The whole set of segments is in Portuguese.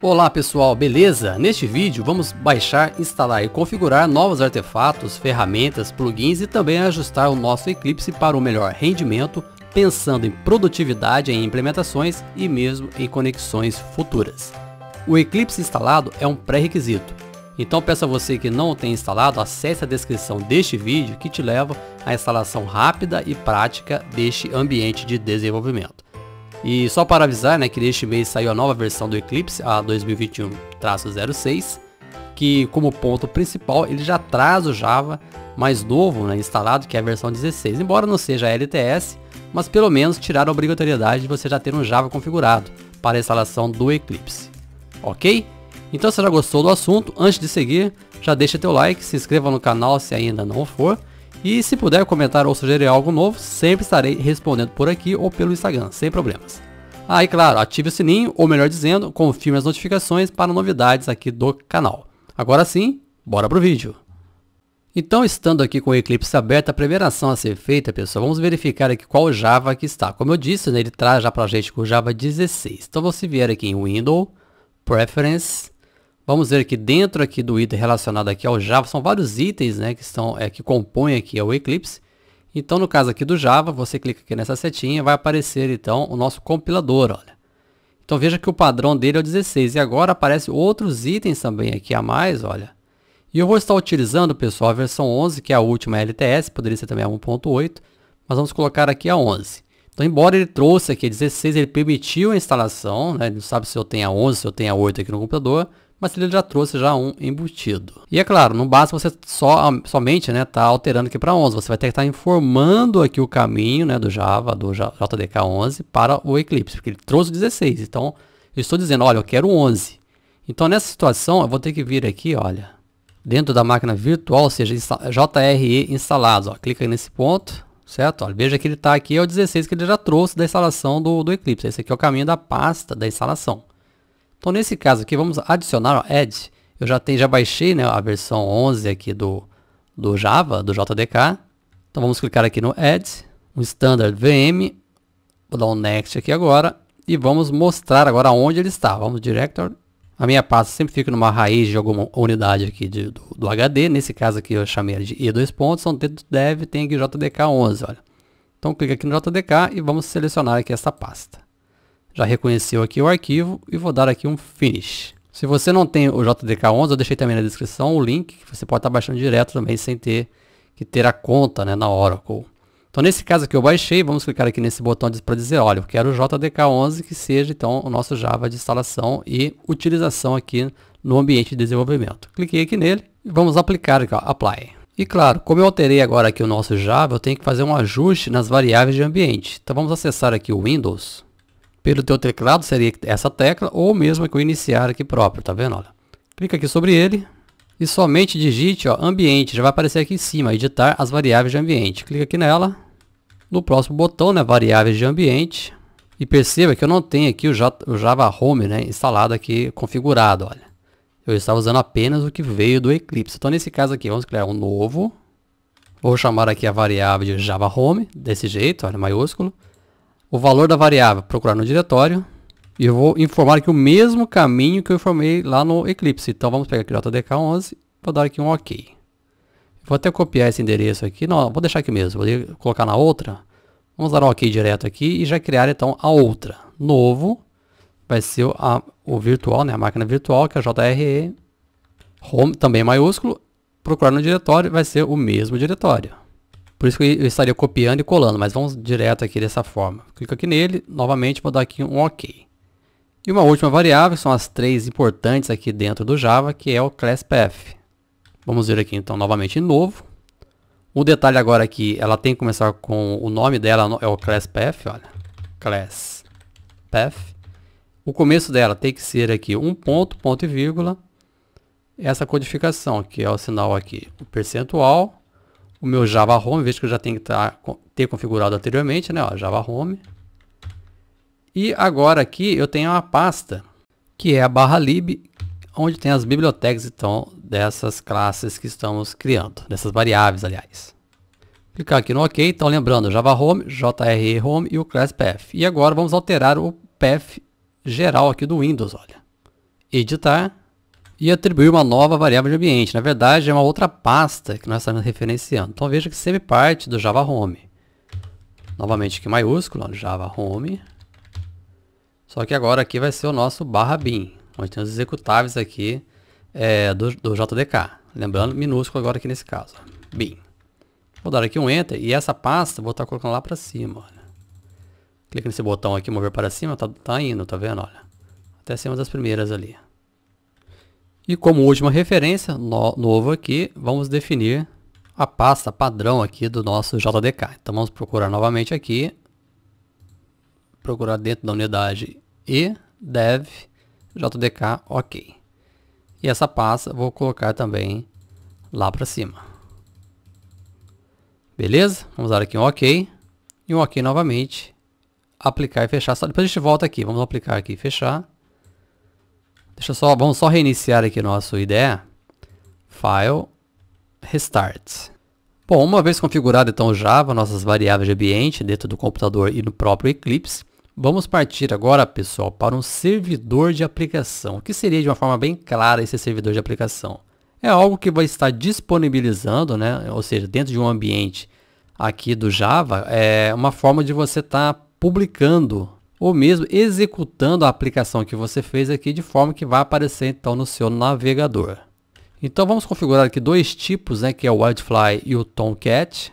Olá pessoal, beleza? Neste vídeo vamos baixar, instalar e configurar novos artefatos, ferramentas, plugins e também ajustar o nosso Eclipse para o um melhor rendimento, pensando em produtividade em implementações e mesmo em conexões futuras. O Eclipse instalado é um pré-requisito, então peço a você que não o tenha instalado, acesse a descrição deste vídeo que te leva à instalação rápida e prática deste ambiente de desenvolvimento. E só para avisar né, que neste mês saiu a nova versão do Eclipse, a 2021-06, que como ponto principal ele já traz o Java mais novo né, instalado, que é a versão 16. Embora não seja LTS, mas pelo menos tirar a obrigatoriedade de você já ter um Java configurado para a instalação do Eclipse. Ok? Então se já gostou do assunto, antes de seguir, já deixa teu like, se inscreva no canal se ainda não for, e se puder comentar ou sugerir algo novo, sempre estarei respondendo por aqui ou pelo Instagram, sem problemas. Ah, e claro, ative o sininho, ou melhor dizendo, confirme as notificações para novidades aqui do canal. Agora sim, bora pro vídeo! Então, estando aqui com o Eclipse aberto, a primeira ação a ser feita, pessoal, vamos verificar aqui qual Java que está. Como eu disse, né, ele traz já para a gente com o Java 16. Então, você vier aqui em Window, Preference, Vamos ver que dentro aqui do item relacionado aqui ao Java, são vários itens né, que, estão, é, que compõem aqui o Eclipse. Então, no caso aqui do Java, você clica aqui nessa setinha, vai aparecer então o nosso compilador, olha. Então veja que o padrão dele é o 16 e agora aparecem outros itens também aqui a mais, olha. E eu vou estar utilizando, pessoal, a versão 11, que é a última LTS, poderia ser também a 1.8, mas vamos colocar aqui a 11. Então, embora ele trouxe aqui 16, ele permitiu a instalação, né? ele não sabe se eu tenho a 11, se eu tenho a 8 aqui no computador, mas ele já trouxe já um embutido. E é claro, não basta você só, somente estar né, tá alterando aqui para 11, você vai ter que estar tá informando aqui o caminho né, do Java, do JDK 11 para o Eclipse, porque ele trouxe 16, então eu estou dizendo, olha, eu quero 11. Então nessa situação eu vou ter que vir aqui, olha, dentro da máquina virtual, ou seja, JRE instalados, ó, clica nesse ponto, certo? Olha, veja que ele está aqui, é o 16 que ele já trouxe da instalação do, do Eclipse, esse aqui é o caminho da pasta da instalação. Então nesse caso aqui, vamos adicionar, ó, add. Eu já, tenho, já baixei né, a versão 11 aqui do, do Java, do JDK. Então vamos clicar aqui no add, um standard VM. Vou dar um next aqui agora. E vamos mostrar agora onde ele está. Vamos director. A minha pasta sempre fica numa raiz de alguma unidade aqui de, do, do, HD. Nesse caso aqui eu chamei de e 2 pontos. Então dentro do dev tem aqui JDK11, olha. Então clica aqui no JDK e vamos selecionar aqui essa pasta. Já reconheceu aqui o arquivo e vou dar aqui um Finish. Se você não tem o JDK11, eu deixei também na descrição o link, que você pode estar baixando direto também sem ter que ter a conta né, na Oracle. Então nesse caso aqui eu baixei, vamos clicar aqui nesse botão para dizer, olha, eu quero o JDK11 que seja então o nosso Java de instalação e utilização aqui no ambiente de desenvolvimento. Cliquei aqui nele e vamos aplicar aqui, ó, Apply. E claro, como eu alterei agora aqui o nosso Java, eu tenho que fazer um ajuste nas variáveis de ambiente. Então vamos acessar aqui o Windows pelo teu teclado, seria essa tecla, ou mesmo com o iniciar aqui próprio, tá vendo? Olha. Clica aqui sobre ele e somente digite ó, ambiente, já vai aparecer aqui em cima, editar as variáveis de ambiente. Clica aqui nela, no próximo botão, né, variáveis de ambiente, e perceba que eu não tenho aqui o Java Home né, instalado aqui, configurado, olha. Eu estava usando apenas o que veio do Eclipse. Então, nesse caso aqui, vamos criar um novo. Vou chamar aqui a variável de Java Home, desse jeito, olha, maiúsculo o valor da variável, procurar no diretório. E eu vou informar aqui o mesmo caminho que eu informei lá no Eclipse. Então vamos pegar aqui o JDK11, vou dar aqui um OK. Vou até copiar esse endereço aqui, não, vou deixar aqui mesmo, vou colocar na outra. Vamos dar um OK direto aqui e já criar então a outra. Novo, vai ser a, o virtual, né, a máquina virtual, que é a JRE, home, também maiúsculo. Procurar no diretório, vai ser o mesmo diretório. Por isso que eu estaria copiando e colando, mas vamos direto aqui dessa forma. Clico aqui nele, novamente vou dar aqui um OK. E uma última variável, são as três importantes aqui dentro do Java, que é o class path. Vamos ver aqui então novamente em novo. O detalhe agora aqui, é ela tem que começar com o nome dela, é o class path, olha. Class path. O começo dela tem que ser aqui um ponto, ponto e vírgula. Essa codificação, que é o sinal aqui, o percentual, o meu Java Home, veja que eu já tenho que tá, ter configurado anteriormente, né? Ó, Java Home. E agora aqui eu tenho uma pasta, que é a barra lib, onde tem as bibliotecas então, dessas classes que estamos criando, dessas variáveis, aliás. Clicar aqui no OK, então lembrando, Java Home, JRE Home e o Class Path. E agora vamos alterar o path geral aqui do Windows, olha. Editar e atribuir uma nova variável de ambiente. Na verdade, é uma outra pasta que nós estamos referenciando. Então veja que sempre parte do Java Home. Novamente aqui maiúsculo, Java Home. Só que agora aqui vai ser o nosso barra bin, onde tem os executáveis aqui é, do, do, JDK. Lembrando, minúsculo agora aqui nesse caso. Bin. Vou dar aqui um Enter e essa pasta vou estar colocando lá para cima. Olha. Clica nesse botão aqui, mover para cima, tá, tá indo, tá vendo? Olha. Até cima das primeiras ali. E como última referência, no, novo aqui, vamos definir a pasta padrão aqui do nosso JDK. Então vamos procurar novamente aqui, procurar dentro da unidade e dev JDK OK. E essa pasta vou colocar também lá para cima. Beleza? Vamos dar aqui um OK e um OK novamente, aplicar e fechar. Só depois a gente volta aqui, vamos aplicar aqui e fechar. Deixa só, vamos só reiniciar aqui nosso IDE. File, Restart. Bom, uma vez configurado então o Java, nossas variáveis de ambiente dentro do computador e no próprio Eclipse, vamos partir agora, pessoal, para um servidor de aplicação. O que seria de uma forma bem clara esse servidor de aplicação? É algo que vai estar disponibilizando, né? ou seja, dentro de um ambiente aqui do Java, é uma forma de você estar tá publicando ou mesmo executando a aplicação que você fez aqui de forma que vai aparecer então no seu navegador. Então vamos configurar aqui dois tipos, né, que é o Wildfly e o Tomcat,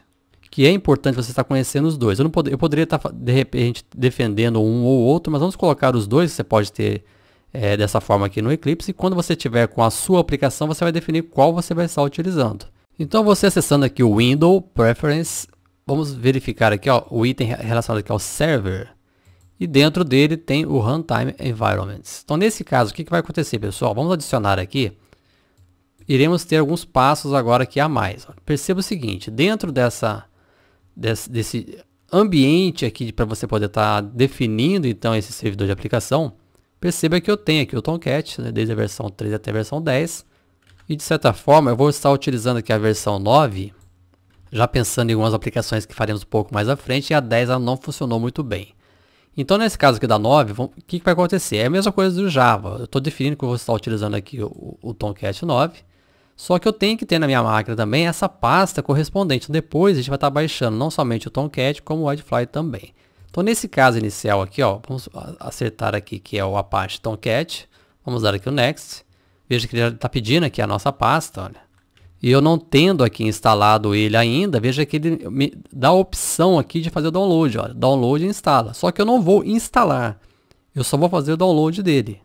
que é importante você estar conhecendo os dois. Eu, não pod eu poderia estar de repente defendendo um ou outro, mas vamos colocar os dois, você pode ter é, dessa forma aqui no Eclipse, e quando você tiver com a sua aplicação, você vai definir qual você vai estar utilizando. Então você acessando aqui o Window Preference, vamos verificar aqui ó, o item relacionado aqui ao Server, e dentro dele tem o Runtime Environments. Então, nesse caso, o que, vai acontecer, pessoal? Vamos adicionar aqui. Iremos ter alguns passos agora aqui a mais. Perceba o seguinte, dentro dessa, desse, desse ambiente aqui para você poder estar tá definindo então esse servidor de aplicação, perceba que eu tenho aqui o Tomcat, né, desde a versão 3 até a versão 10, e de certa forma eu vou estar utilizando aqui a versão 9, já pensando em algumas aplicações que faremos um pouco mais à frente, e a 10 ela não funcionou muito bem. Então, nesse caso aqui da 9, o que, que vai acontecer? É a mesma coisa do Java. Eu estou definindo que eu vou estar utilizando aqui o, o Tomcat 9, só que eu tenho que ter na minha máquina também essa pasta correspondente. Então, depois a gente vai estar baixando não somente o Tomcat, como o Wildfly também. Então, nesse caso inicial aqui, ó, vamos acertar aqui que é o Apache Tomcat. Vamos dar aqui o Next. Veja que ele está pedindo aqui a nossa pasta, olha. E eu não tendo aqui instalado ele ainda, veja que ele me dá a opção aqui de fazer o download. Ó, download e instala. Só que eu não vou instalar. Eu só vou fazer o download dele.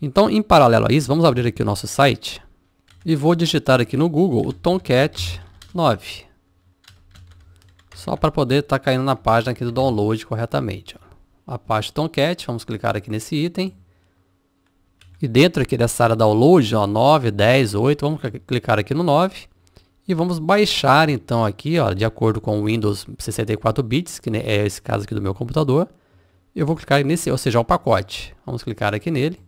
Então, em paralelo a isso, vamos abrir aqui o nosso site. E vou digitar aqui no Google o Tomcat 9. Só para poder estar tá caindo na página aqui do download corretamente. Ó. A parte Tomcat, vamos clicar aqui nesse item. E dentro aqui dessa área download, ó, 9, 10, 8, vamos clicar aqui no 9. E vamos baixar então aqui, ó, de acordo com o Windows 64 bits, que é esse caso aqui do meu computador. Eu vou clicar nesse, ou seja, o pacote. Vamos clicar aqui nele.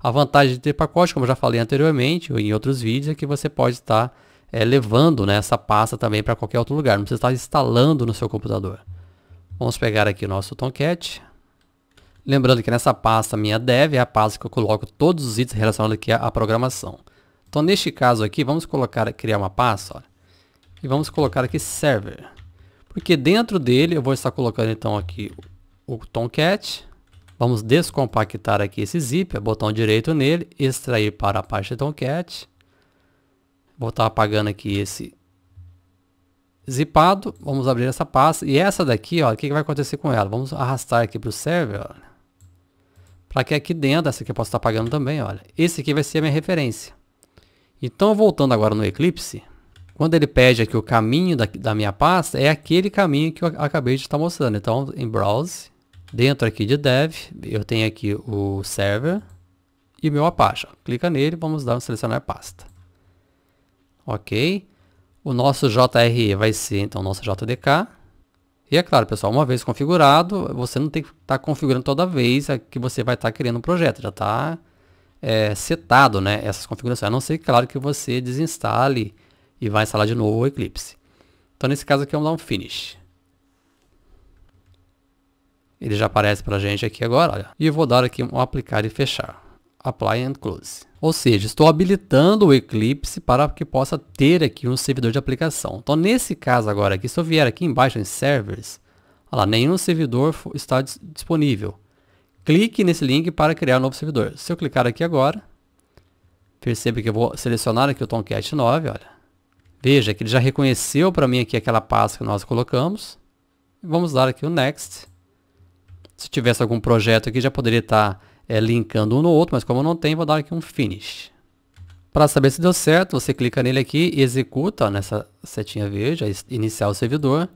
A vantagem de ter pacote, como eu já falei anteriormente ou em outros vídeos, é que você pode tá, estar eh, é, levando né, essa pasta também para qualquer outro lugar. Não precisa estar instalando no seu computador. Vamos pegar aqui o nosso Tomcat. Lembrando que nessa pasta minha dev é a pasta que eu coloco todos os itens relacionados aqui à, programação. Então neste caso aqui, vamos colocar, criar uma pasta ó, e vamos colocar aqui server. Porque dentro dele eu vou estar colocando então aqui o Tomcat. Vamos descompactar aqui esse zip, é botão direito nele, extrair para a pasta Tomcat. Vou estar apagando aqui esse zipado. Vamos abrir essa pasta. E essa daqui, ó, o que, que vai acontecer com ela? Vamos arrastar aqui para o server. Ó para que aqui dentro, essa aqui eu posso estar apagando também, olha. Esse aqui vai ser a minha referência. Então, voltando agora no Eclipse, quando ele pede aqui o caminho da, da minha pasta, é aquele caminho que eu acabei de estar mostrando. Então, em Browse, dentro aqui de Dev, eu tenho aqui o Server e meu Apache. Clica nele, vamos dar um selecionar pasta. Ok. O nosso JRE vai ser, então, o nosso JDK. E é claro, pessoal, uma vez configurado, você não tem que estar tá configurando toda vez que você vai estar tá criando um projeto, já está é, setado né, essas configurações, a não ser, claro, que você desinstale e vai instalar de novo o Eclipse. Então, nesse caso aqui, vamos dar um finish. Ele já aparece para a gente aqui agora, olha. E eu vou dar aqui um aplicar e fechar. Apply and Close. Ou seja, estou habilitando o Eclipse para que possa ter aqui um servidor de aplicação. Então, nesse caso agora aqui, se eu vier aqui embaixo em Servers, olha lá, nenhum servidor está disponível. Clique nesse link para criar um novo servidor. Se eu clicar aqui agora, perceba que eu vou selecionar aqui o Tomcat 9, olha. Veja que ele já reconheceu para mim aqui aquela pasta que nós colocamos. Vamos dar aqui o Next. Se tivesse algum projeto aqui, já poderia estar tá é, linkando um no outro, mas como não tem, vou dar aqui um finish. Para saber se deu certo, você clica nele aqui e executa nessa setinha verde, iniciar o servidor.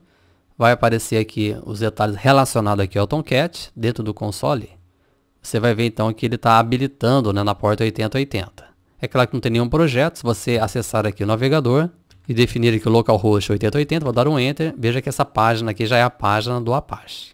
Vai aparecer aqui os detalhes relacionados aqui ao Tomcat dentro do console. Você vai ver então que ele está habilitando né, na porta 8080. É claro que não tem nenhum projeto, se você acessar aqui o navegador e definir aqui o localhost 8080, vou dar um enter, veja que essa página aqui já é a página do Apache.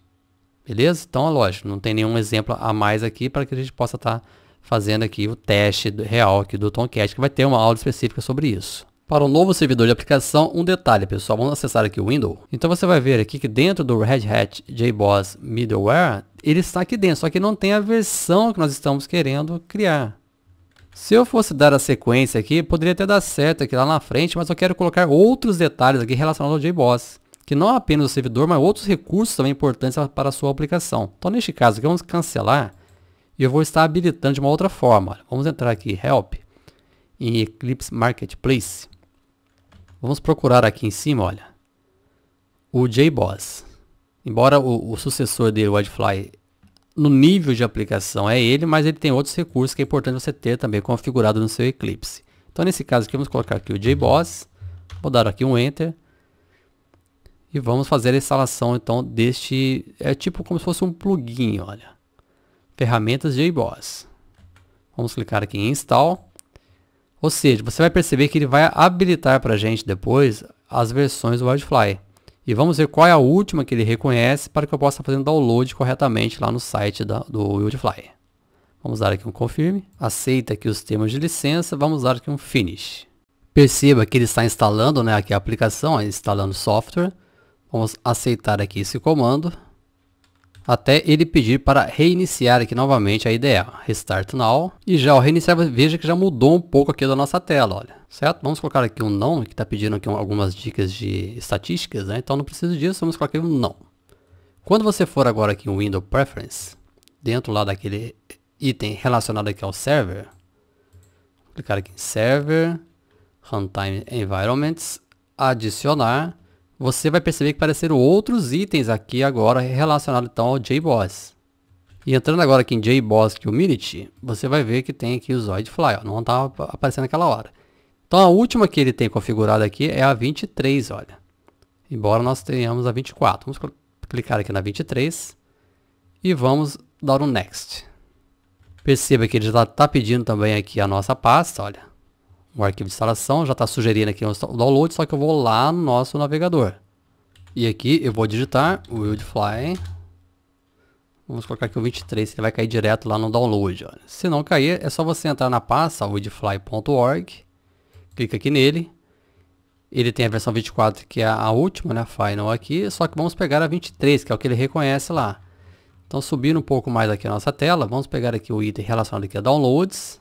Beleza? Então, lógico, não tem nenhum exemplo a mais aqui para que a gente possa estar tá fazendo aqui o teste real aqui do Tomcat, que vai ter uma aula específica sobre isso. Para o um novo servidor de aplicação, um detalhe pessoal, vamos acessar aqui o Windows. Então você vai ver aqui que dentro do Red Hat JBoss Middleware, ele está aqui dentro, só que não tem a versão que nós estamos querendo criar. Se eu fosse dar a sequência aqui, poderia até dar certo aqui lá na frente, mas eu quero colocar outros detalhes aqui relacionados ao JBoss que não apenas o servidor, mas outros recursos também importantes para a sua aplicação. Então, neste caso aqui, vamos cancelar e eu vou estar habilitando de uma outra forma. Vamos entrar aqui, Help, em Eclipse Marketplace. Vamos procurar aqui em cima, olha, o JBoss. Embora o, o sucessor dele, o Wildfly, no nível de aplicação é ele, mas ele tem outros recursos que é importante você ter também configurado no seu Eclipse. Então, nesse caso aqui, vamos colocar aqui o JBoss, vou dar aqui um Enter, e vamos fazer a instalação então deste, é tipo como se fosse um plugin, olha. Ferramentas JBoss. Vamos clicar aqui em Install. Ou seja, você vai perceber que ele vai habilitar para a gente depois as versões do Wildfly. E vamos ver qual é a última que ele reconhece para que eu possa fazer o um download corretamente lá no site da, do Wildfly. Vamos dar aqui um confirme, aceita aqui os termos de licença, vamos dar aqui um finish. Perceba que ele está instalando né, aqui a aplicação, instalando software. Vamos aceitar aqui esse comando. Até ele pedir para reiniciar aqui novamente a IDE, Restart now. E já o reiniciar, veja que já mudou um pouco aqui da nossa tela, olha. Certo? Vamos colocar aqui um não, que está pedindo aqui algumas dicas de estatísticas, né? Então não preciso disso, vamos colocar aqui um não. Quando você for agora aqui em Window Preference, dentro lá daquele item relacionado aqui ao server, clicar aqui em Server, Runtime Environments, adicionar, você vai perceber que apareceram outros itens aqui agora relacionados então ao JBoss. E entrando agora aqui em JBoss Community, você vai ver que tem aqui o Fly, ó, não estava aparecendo naquela hora. Então a última que ele tem configurada aqui é a 23, olha. Embora nós tenhamos a 24. Vamos cl clicar aqui na 23 e vamos dar um Next. Perceba que ele já está pedindo também aqui a nossa pasta, olha o arquivo de instalação, já está sugerindo aqui o download, só que eu vou lá no nosso navegador. E aqui eu vou digitar Wildfly. Vamos colocar aqui o 23, que vai cair direto lá no download. Se não cair, é só você entrar na pasta wildfly.org, clica aqui nele. Ele tem a versão 24, que é a última, né, final aqui, só que vamos pegar a 23, que é o que ele reconhece lá. Então, subindo um pouco mais aqui a nossa tela, vamos pegar aqui o item relacionado aqui a downloads.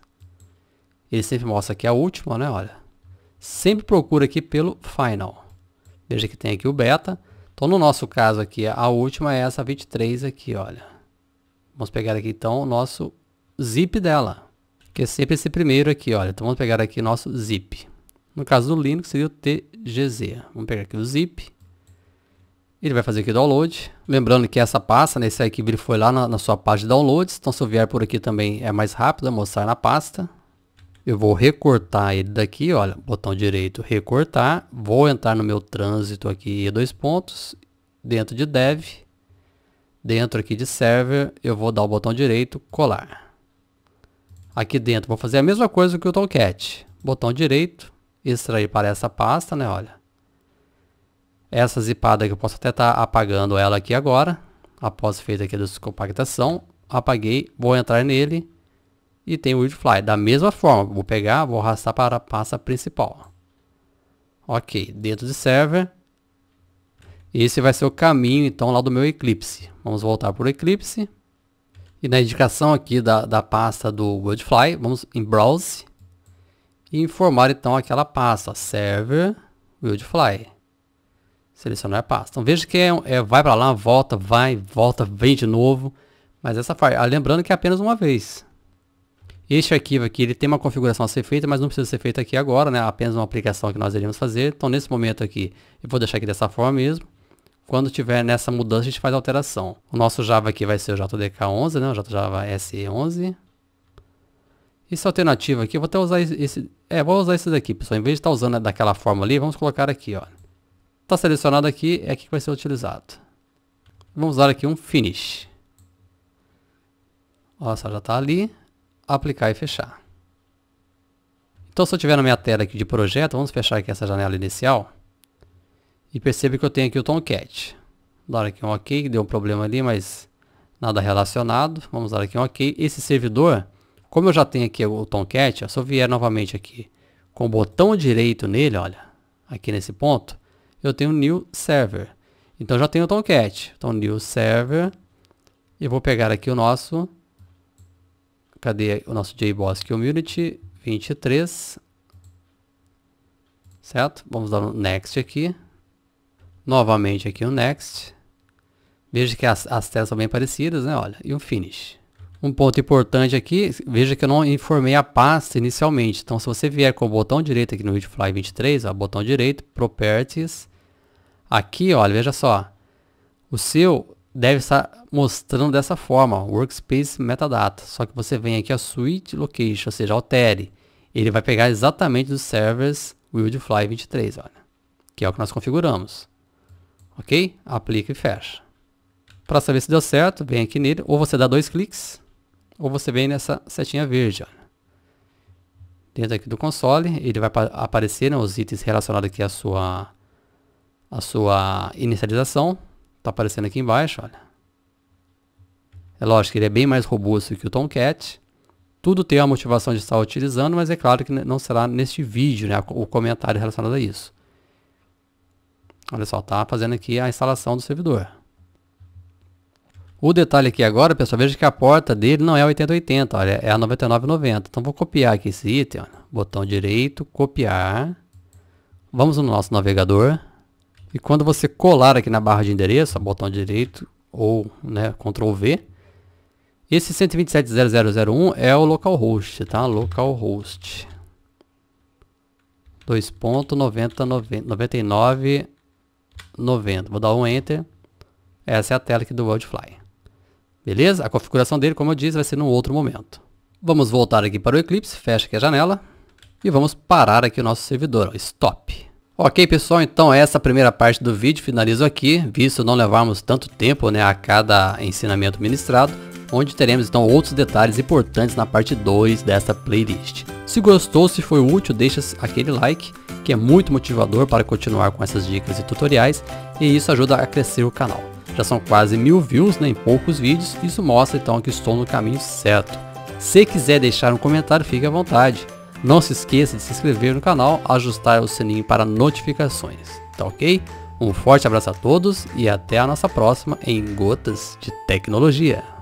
Ele sempre mostra aqui é a última, né? Olha, sempre procura aqui pelo final. Veja que tem aqui o beta. Então, no nosso caso aqui, a última é essa 23 aqui, olha. Vamos pegar aqui, então, o nosso zip dela, que é sempre esse primeiro aqui, olha. Então, vamos pegar aqui nosso zip. No caso do Linux, seria o TGZ. Vamos pegar aqui o zip. Ele vai fazer aqui download. Lembrando que essa pasta, nesse né, arquivo, ele foi lá na, na sua página de downloads. Então, se eu vier por aqui também, é mais rápido, é mostrar na pasta eu vou recortar ele daqui, olha, botão direito, recortar, vou entrar no meu trânsito aqui, dois pontos, dentro de dev, dentro aqui de server, eu vou dar o botão direito, colar. Aqui dentro vou fazer a mesma coisa que o Tomcat, botão direito, extrair para essa pasta, né, olha. Essa zipada que eu posso até estar tá apagando ela aqui agora, após feita aqui a descompactação, apaguei, vou entrar nele, e tem o widfly. Da mesma forma, vou pegar, vou arrastar para a pasta principal. Ok, dentro de server. Esse vai ser o caminho então lá do meu Eclipse. Vamos voltar para o Eclipse. E na indicação aqui da, da pasta do WordFly, vamos em Browse. E informar então aquela pasta, Server WordFly. Selecionar a pasta. Então veja que é, é vai para lá, volta, vai, volta, vem de novo. Mas essa faz. Ah, lembrando que é apenas uma vez. Este arquivo aqui, ele tem uma configuração a ser feita, mas não precisa ser feita aqui agora, né? Apenas uma aplicação que nós iremos fazer. Então, nesse momento aqui, eu vou deixar aqui dessa forma mesmo. Quando tiver nessa mudança, a gente faz a alteração. O nosso Java aqui vai ser o JDK11, né? O Java SE11. Essa alternativa aqui, eu vou até usar esse... É, vou usar esse daqui, pessoal. Em vez de estar tá usando né, daquela forma ali, vamos colocar aqui, ó. Está selecionado aqui, é aqui que vai ser utilizado. Vamos usar aqui um Finish. Olha só já está ali aplicar e fechar. Então, se eu tiver na minha tela aqui de projeto, vamos fechar aqui essa janela inicial. E perceba que eu tenho aqui o Tomcat. Dar aqui um OK, deu um problema ali, mas nada relacionado. Vamos dar aqui um OK. Esse servidor, como eu já tenho aqui o Tomcat, se eu vier novamente aqui com o botão direito nele, olha, aqui nesse ponto, eu tenho New Server. Então, já tenho o Tomcat. Então, New Server. E vou pegar aqui o nosso Cadê o nosso JBoss Community? 23. Certo? Vamos dar um next aqui. Novamente aqui um next. Veja que as, as telas são bem parecidas, né? Olha, e um finish. Um ponto importante aqui, veja que eu não informei a pasta inicialmente. Então, se você vier com o botão direito aqui no Widgefly 23, ó, botão direito, Properties, aqui, olha, veja só, o seu deve estar mostrando dessa forma, workspace metadata. Só que você vem aqui a suite location, ou seja, altere. Ele vai pegar exatamente dos servers Wildfly 23, olha, que é o que nós configuramos. Ok? Aplica e fecha. Para saber se deu certo, vem aqui nele, ou você dá dois cliques, ou você vem nessa setinha verde, olha. Dentro aqui do console, ele vai aparecer né, os itens relacionados aqui à sua, à sua inicialização, Tá aparecendo aqui embaixo, olha. É lógico que ele é bem mais robusto que o Tomcat. Tudo tem a motivação de estar utilizando, mas é claro que não será neste vídeo, né, o comentário relacionado a isso. Olha só, tá fazendo aqui a instalação do servidor. O detalhe aqui agora, pessoal, veja que a porta dele não é 8080, olha, é a 9990. Então vou copiar aqui esse item, olha, botão direito, copiar. Vamos no nosso navegador, e quando você colar aqui na barra de endereço, botão direito ou né, Ctrl V, esse 127.0001 é o localhost, tá? Localhost. 2.9990. Vou dar um Enter. Essa é a tela aqui do WorldFly. Beleza? A configuração dele, como eu disse, vai ser num outro momento. Vamos voltar aqui para o Eclipse, fecha aqui a janela e vamos parar aqui o nosso servidor, Stop. Ok pessoal, então é essa primeira parte do vídeo finalizo aqui, visto não levarmos tanto tempo né, a cada ensinamento ministrado, onde teremos então outros detalhes importantes na parte 2 desta playlist. Se gostou, se foi útil, deixa aquele like, que é muito motivador para continuar com essas dicas e tutoriais, e isso ajuda a crescer o canal. Já são quase mil views né, em poucos vídeos, isso mostra então que estou no caminho certo. Se quiser deixar um comentário, fique à vontade. Não se esqueça de se inscrever no canal, ajustar o sininho para notificações, tá ok? Um forte abraço a todos e até a nossa próxima em Gotas de Tecnologia.